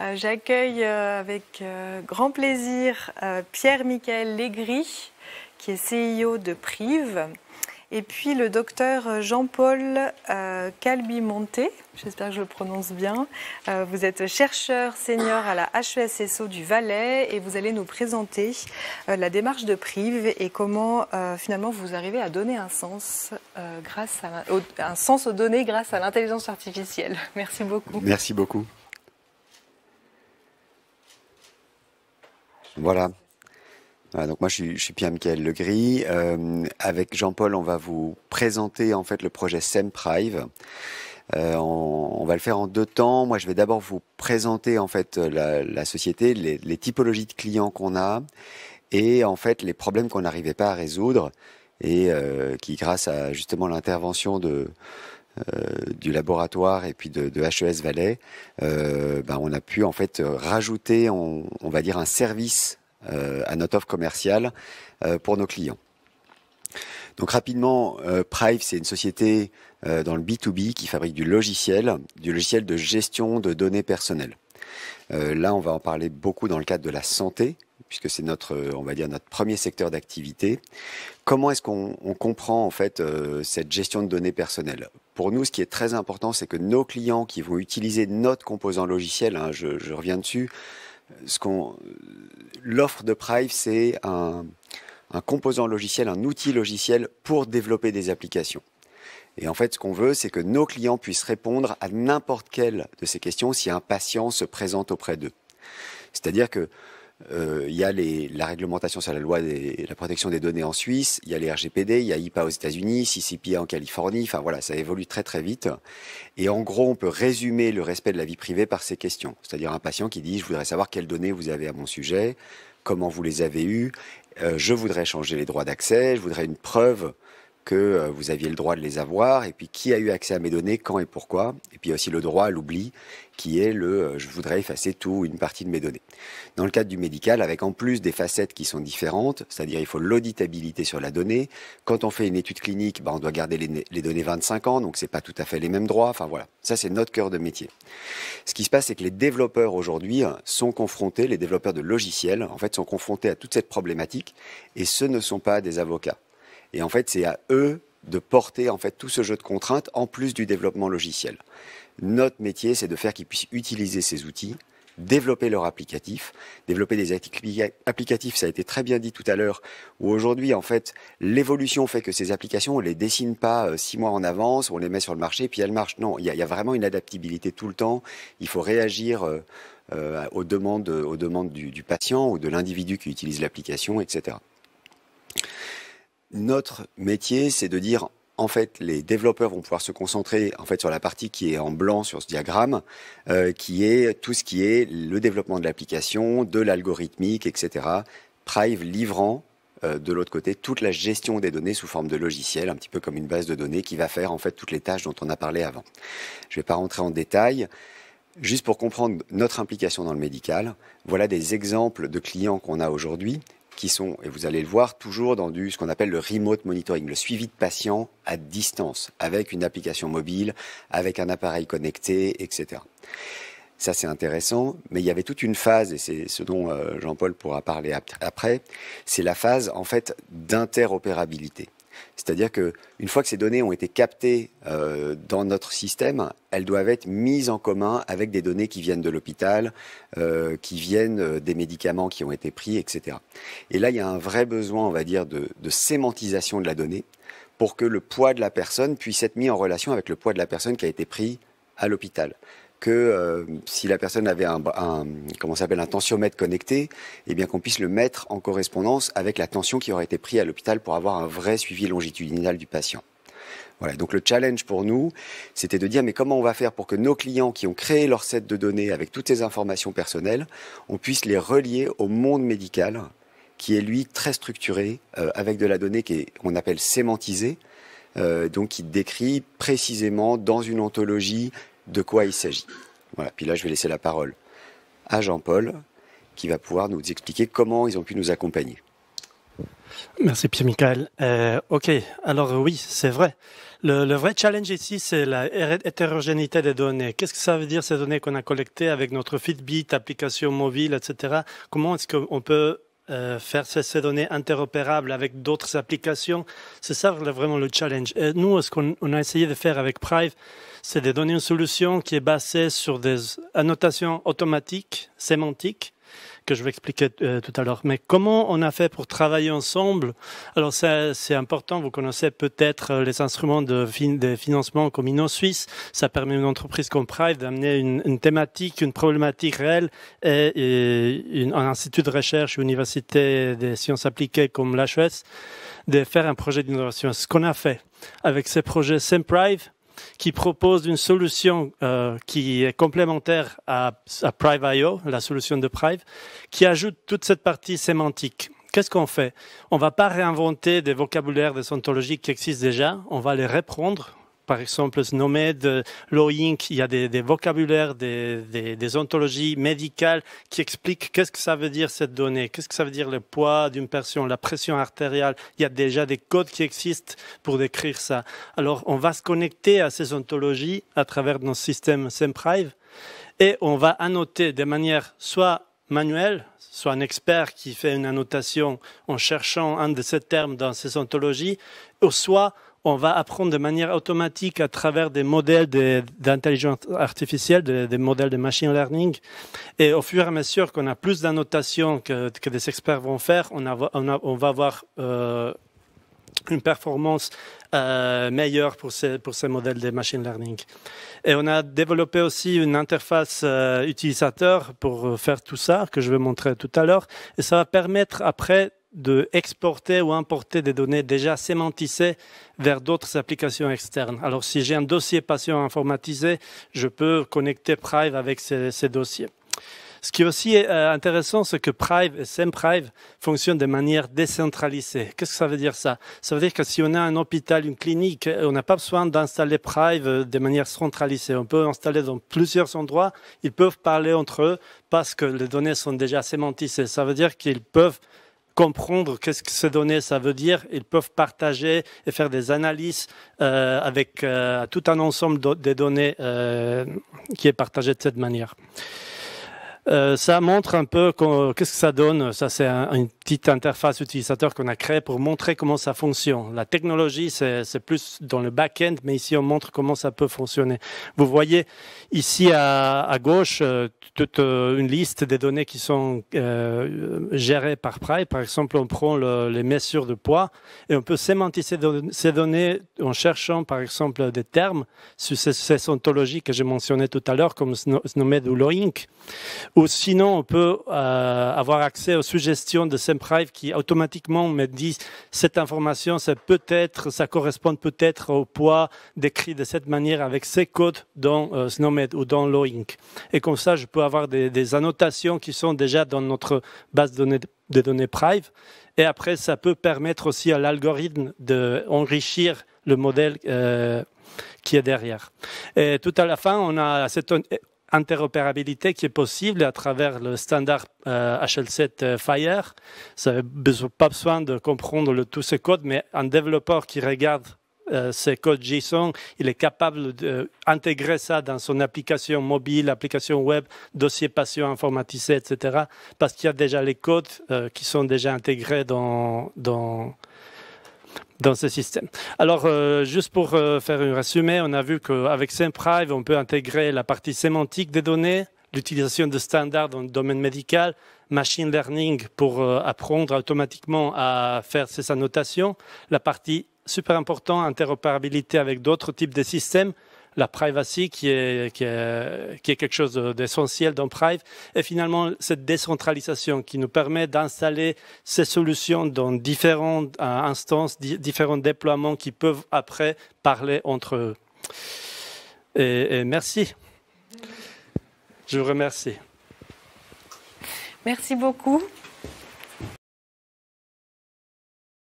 Euh, j'accueille euh, avec euh, grand plaisir Pierre-Michel Légris, qui est CEO de Prive, et puis le docteur Jean-Paul calbi j'espère que je le prononce bien. Vous êtes chercheur senior à la HESSO du Valais et vous allez nous présenter la démarche de Prive et comment finalement vous arrivez à donner un sens, grâce à, un sens aux données grâce à l'intelligence artificielle. Merci beaucoup. Merci beaucoup. Voilà. donc moi je suis, pierre michel Legris. Euh, avec Jean-Paul, on va vous présenter en fait le projet SemPrive. Euh, on, va le faire en deux temps. Moi, je vais d'abord vous présenter en fait la, société, les, typologies de clients qu'on a et en fait les problèmes qu'on n'arrivait pas à résoudre et euh, qui, grâce à justement l'intervention de euh, du laboratoire et puis de, HES Valais, euh, ben, on a pu en fait rajouter, on, va dire, un service euh, à notre offre commerciale pour nos clients. Donc rapidement, euh, Prive, c'est une société dans le B2B qui fabrique du logiciel, du logiciel de gestion de données personnelles. là, on va en parler beaucoup dans le cadre de la santé, puisque c'est notre, euh, on va dire, notre premier secteur d'activité. Comment est-ce qu'on comprend en fait euh, cette gestion de données personnelles Pour nous, ce qui est très important, c'est que nos clients qui vont utiliser notre composant logiciel, hein, je, reviens dessus, ce qu'on, euh, l'offre de Prive, c'est un, un composant logiciel, un outil logiciel pour développer des applications. Et en fait, ce qu'on veut, c'est que nos clients puissent répondre à n'importe quelle de ces questions si un patient se présente auprès d'eux. C'est-à-dire que euh, il y a la réglementation sur la loi de la protection des données en Suisse, il y a les RGPD, il y a IPA aux États-Unis, CCPA en Californie, enfin voilà, ça évolue très très vite. Et en gros, on peut résumer le respect de la vie privée par ces questions. C'est-à-dire un patient qui dit, je voudrais savoir quelles données vous avez à mon sujet, comment vous les avez eues, euh, je voudrais changer les droits d'accès, je voudrais une preuve que euh, vous aviez le droit de les avoir, et puis qui a eu accès à mes données, quand et pourquoi, et puis aussi le droit à l'oubli, qui est le euh, je voudrais effacer tout, une partie de mes données. Dans le cadre du médical, avec en plus des facettes qui sont différentes, c'est-à-dire il faut l'auditabilité sur la donnée, quand on fait une étude clinique, ben, on doit garder les, données 25 ans, donc ce n'est pas tout à fait les mêmes droits, enfin voilà, ça c'est notre cœur de métier. Ce qui se passe, c'est que les développeurs aujourd'hui hein, sont confrontés, les développeurs de logiciels, en fait, sont confrontés à toute cette problématique, et ce ne sont pas des avocats. Et en fait, c'est à eux de porter en fait tout ce jeu de contraintes en plus du développement logiciel. Notre métier, c'est de faire qu'ils puissent utiliser ces outils, développer leur applicatifs, développer des applicatifs, ça a été très bien dit tout à l'heure, où aujourd'hui, en fait, l'évolution fait que ces applications, on les dessine pas euh, six mois en avance, on les met sur le marché, puis elles marchent. Non, il y, a vraiment une adaptabilité tout le temps, il faut réagir euh, euh, aux demandes, aux demandes du patient ou de l'individu qui utilise l'application, etc notre métier, c'est de dire en fait, les développeurs vont pouvoir se concentrer en fait sur la partie qui est en blanc sur ce diagramme, euh, qui est tout ce qui est le développement de l'application, de l'algorithmique, etc. Prive livrant euh, de l'autre côté toute la gestion des données sous forme de logiciel, un petit peu comme une base de données qui va faire en fait toutes les tâches dont on a parlé avant. Je ne vais pas rentrer en détail. Juste pour comprendre notre implication dans le médical, voilà des exemples de clients qu'on a aujourd'hui qui sont, et vous allez le voir, toujours dans du, ce qu'on appelle le remote monitoring, le suivi de patients à distance, avec une application mobile, avec un appareil connecté, etc. Ça, c'est intéressant, mais il y avait toute une phase, et c'est ce dont euh, Jean-Paul pourra parler après, c'est la phase, en fait, d'interopérabilité. C'est-à-dire que une fois que ces données ont été captées euh, dans notre système, elles doivent être mises en commun avec des données qui viennent de l'hôpital, euh, qui viennent euh, des médicaments qui ont été pris, etc. Et là, il y a un vrai besoin, on va dire, de, de sémantisation de la donnée pour que le poids de la personne puisse être mis en relation avec le poids de la personne qui a été pris à l'hôpital que euh, si la personne avait un, un comment s'appelle un tensiomètre connecté, eh bien qu'on puisse le mettre en correspondance avec la tension qui aurait été prise à l'hôpital pour avoir un vrai suivi longitudinal du patient. Voilà, donc le challenge pour nous, c'était de dire mais comment on va faire pour que nos clients qui ont créé leur set de données avec toutes ces informations personnelles, on puisse les relier au monde médical qui est lui très structuré euh, avec de la donnée qu'on appelle sémantisée, euh, donc qui décrit précisément dans une ontologie de quoi il s'agit. Voilà. Puis là, je vais laisser la parole à Jean-Paul, qui va pouvoir nous expliquer comment ils ont pu nous accompagner. Merci Pierre-Michael. Euh, ok, alors oui, c'est vrai. Le, vrai challenge ici, c'est la hétérogénéité des données. Qu'est-ce que ça veut dire ces données qu'on a collectées avec notre Fitbit, application mobile, etc. Comment est-ce qu'on peut euh, faire ces données interopérables avec d'autres applications. C'est ça vraiment le challenge. nous, ce qu'on a essayé de faire avec Prive, c'est de donner une solution qui est basée sur des annotations automatiques, sémantiques, que je vais expliquer euh, tout à l'heure. Mais comment on a fait pour travailler ensemble Alors c'est important, vous connaissez peut-être euh, les instruments de, de financement comme InnoSuisse. Ça permet à une entreprise comme Pride d'amener une, une, thématique, une problématique réelle et, une, un institut de recherche, une université des sciences appliquées comme l'HES, de faire un projet d'innovation. Ce qu'on a fait avec ces projets SemPrive, qui propose une solution euh, qui est complémentaire à, à Prive.io, la solution de Prive, qui ajoute toute cette partie sémantique. Qu'est-ce qu'on fait On ne va pas réinventer des vocabulaires, des ontologies qui existent déjà, on va les reprendre, par exemple, euh, Low Inc. il y a des, vocabulaires, des, ontologies médicales qui expliquent qu'est-ce que ça veut dire cette donnée, qu'est-ce que ça veut dire le poids d'une personne, la pression artérielle. Il y a déjà des codes qui existent pour décrire ça. Alors, on va se connecter à ces ontologies à travers nos systèmes SEMPRIVE et on va annoter de manière soit manuelle, soit un expert qui fait une annotation en cherchant un de ces termes dans ces ontologies, ou soit on va apprendre de manière automatique à travers des modèles d'intelligence artificielle, des modèles de machine learning. Et au fur et à mesure qu'on a plus d'annotations que, des experts vont faire, on, va avoir euh, une performance euh, meilleure pour ces, modèles de machine learning. Et on a développé aussi une interface euh, utilisateur pour faire tout ça, que je vais montrer tout à l'heure. Et ça va permettre après de exporter ou importer des données déjà sémantisées vers d'autres applications externes. Alors si j'ai un dossier patient informatisé, je peux connecter Prive avec ces, ces dossiers. Ce qui est aussi euh, intéressant, c'est que Prive et SemPrive fonctionnent de manière décentralisée. Qu'est-ce que ça veut dire ça Ça veut dire que si on a un hôpital, une clinique, euh, on n'a pas besoin d'installer Prive euh, de manière centralisée. On peut installer dans plusieurs endroits. Ils peuvent parler entre eux parce que les données sont déjà sémantisées. Ça veut dire qu'ils peuvent comprendre qu'est-ce que ces données ça veut dire. Ils peuvent partager et faire des analyses euh, avec euh, tout un ensemble de, des données euh, qui est partagé de cette manière. ça montre un peu qu'est-ce que ça donne. Ça, c'est un, interface utilisateur qu'on a créée pour montrer comment ça fonctionne. La technologie, c'est plus dans le back-end, mais ici, on montre comment ça peut fonctionner. Vous voyez ici à, gauche euh, toute euh, une liste des données qui sont euh, gérées par Pry. Par exemple, on prend les mesures de poids et on peut sémantiser ces données en cherchant, par exemple, des termes sur ces, ontologies que j'ai mentionnées tout à l'heure, comme Snowmed ou Loink. Ou sinon, on peut avoir accès aux suggestions de ces qui automatiquement me dit cette information, c'est peut-être, ça correspond peut-être au poids décrit de cette manière avec ces codes dans euh, SNOMED ou dans Loink. Et comme ça, je peux avoir des, annotations qui sont déjà dans notre base de données de données Et après, ça peut permettre aussi à l'algorithme d'enrichir le modèle euh, qui est derrière. Et tout à la fin, on a cette interopérabilité qui est possible à travers le standard HL7 euh, euh, Fire. Ça n'a pas besoin de comprendre le, tous ces codes, mais un développeur qui regarde euh, ces codes JSON, il est capable d'intégrer ça dans son application mobile, application web, dossier patient informatisé, etc. Parce qu'il y a déjà les codes qui sont déjà intégrés dans dans ce système. Alors, euh, juste pour euh, faire un résumé, on a vu qu'avec SimPrive, on peut intégrer la partie sémantique des données, l'utilisation de standards dans le domaine médical, machine learning pour euh, apprendre automatiquement à faire ces annotations, la partie super importante, interopérabilité avec d'autres types de systèmes, la privacy qui est, qui est, quelque chose d'essentiel dans Prive, et finalement cette décentralisation qui nous permet d'installer ces solutions dans différentes euh, instances, différents déploiements qui peuvent après parler entre eux. et merci. Je vous remercie. Merci beaucoup.